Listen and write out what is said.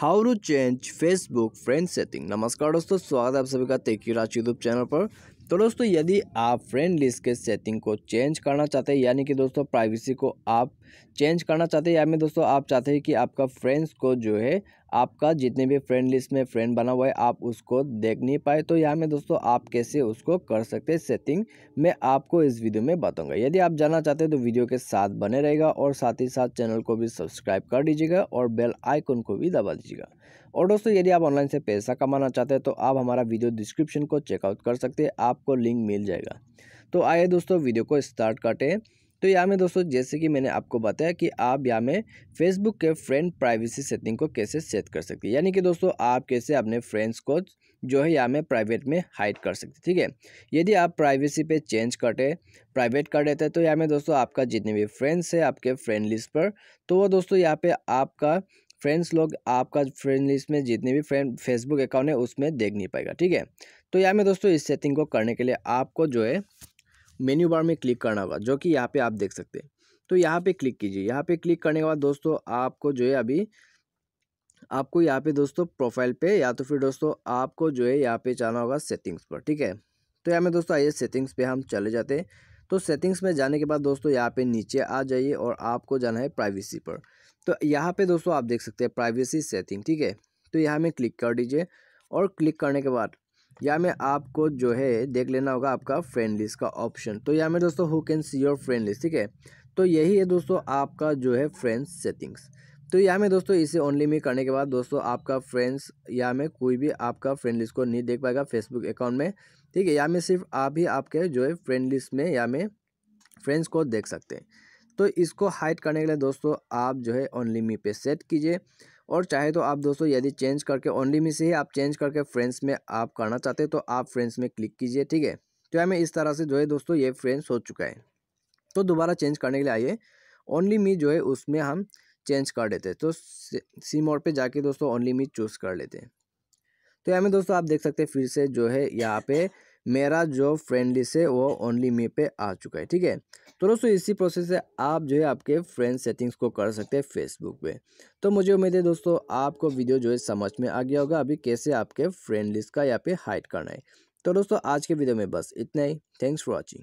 how to change Facebook friend setting नमस्कार दोस्तों स्वागत है आप सभी का तेकी राज यूट्यूब चैनल पर तो दोस्तों यदि आप फ्रेंड लिस्ट के सेटिंग को चेंज करना चाहते हैं यानी कि दोस्तों प्राइवेसी को आप चेंज करना चाहते हैं या मैं दोस्तों आप चाहते हैं कि आपका फ्रेंड्स को जो है आपका जितने भी फ्रेंड लिस्ट में फ्रेंड बना हुआ है आप उसको देख नहीं पाए तो यहाँ में दोस्तों आप कैसे उसको कर सकते हैं सेटिंग मैं आपको इस वीडियो में बताऊंगा यदि आप जानना चाहते हैं तो वीडियो के साथ बने रहेगा और साथ ही साथ चैनल को भी सब्सक्राइब कर दीजिएगा और बेल आइकन को भी दबा दीजिएगा और दोस्तों यदि आप ऑनलाइन से पैसा कमाना चाहते हैं तो आप हमारा वीडियो डिस्क्रिप्शन को चेकआउट कर सकते हैं आपको लिंक मिल जाएगा तो आइए दोस्तों वीडियो को स्टार्ट करते हैं तो यहाँ में दोस्तों जैसे कि मैंने आपको बताया कि आप यहाँ में फेसबुक के फ्रेंड प्राइवेसी सेटिंग को कैसे सेट कर सकते हैं यानी कि दोस्तों आप कैसे अपने फ्रेंड्स को जो है यहाँ में प्राइवेट में हाइड कर सकते ठीक है यदि आप प्राइवेसी पे चेंज करते प्राइवेट कर देते तो यहाँ में दोस्तों आपका जितने भी फ्रेंड्स है आपके फ्रेंड लिस्ट पर तो वो दोस्तों यहाँ पर आपका फ्रेंड्स लोग आपका फ्रेंड लिस्ट में जितने भी फ्रेंड फेसबुक अकाउंट है उसमें देख नहीं पाएगा ठीक है तो यहाँ में दोस्तों इस सेटिंग को करने के लिए आपको जो है मेन्यू बार में क्लिक करना होगा जो कि यहाँ पे आप देख सकते हैं तो यहाँ पे क्लिक कीजिए यहाँ पे क्लिक करने के बाद दोस्तों आपको जो है अभी आपको यहाँ पे दोस्तों प्रोफाइल पे या तो फिर दोस्तों आपको जो है यहाँ पे जाना होगा सेटिंग्स पर ठीक है तो यहाँ में दोस्तों आइए सेटिंग्स पर हम चले जाते हैं तो सेटिंग्स में जाने के बाद दोस्तों यहाँ पे नीचे आ जाइए और आपको जाना है प्राइवेसी पर तो यहाँ पे दोस्तों आप देख सकते हैं प्राइवेसी सेटिंग ठीक है तो यहाँ में क्लिक कर दीजिए और क्लिक करने के बाद यहाँ में आपको जो है देख लेना होगा आपका फ्रेंड लिस्ट का ऑप्शन तो यहाँ में दोस्तों who can see your friend list ठीक है तो यही है दोस्तों आपका जो है फ्रेंड्स सेटिंग्स तो यहाँ में दोस्तों इसे ओनली में करने के बाद दोस्तों आपका फ्रेंड्स या में कोई भी आपका फ्रेंड लिस्ट को नहीं देख पाएगा फेसबुक अकाउंट में ठीक है या में सिर्फ आप ही आपके जो है फ्रेंड लिस्ट में या में फ्रेंड्स को देख सकते हैं तो इसको हाइड करने के लिए दोस्तों आप जो है ओनली मी पे सेट कीजिए और चाहे तो आप दोस्तों यदि चेंज करके ओनली में से ही आप चेंज करके फ्रेंड्स में आप करना चाहते हैं तो आप फ्रेंड्स में क्लिक कीजिए ठीक है तो हमें इस तरह से जो है दोस्तों ये फ्रेंड्स हो चुका है तो दोबारा चेंज करने के लिए आइए ओनली मी जो है उसमें हम चेंज कर देते हैं तो सी मोड पर जाके दोस्तों ओनली मी चूज़ कर लेते हैं तो यह में दोस्तों आप देख सकते हैं फिर से जो है यहाँ पे मेरा जो फ्रेंडली से वो ओनली मी पे आ चुका है ठीक है तो दोस्तों इसी प्रोसेस से आप जो है आपके फ्रेंड सेटिंग्स को कर सकते हैं फेसबुक पे तो मुझे उम्मीद है दोस्तों आपको वीडियो जो है समझ में आ गया होगा अभी कैसे आपके फ्रेंड लिस्ट का यहाँ पे हाइड करना है तो दोस्तों आज के वीडियो में बस इतना ही थैंक्स फॉर वॉचिंग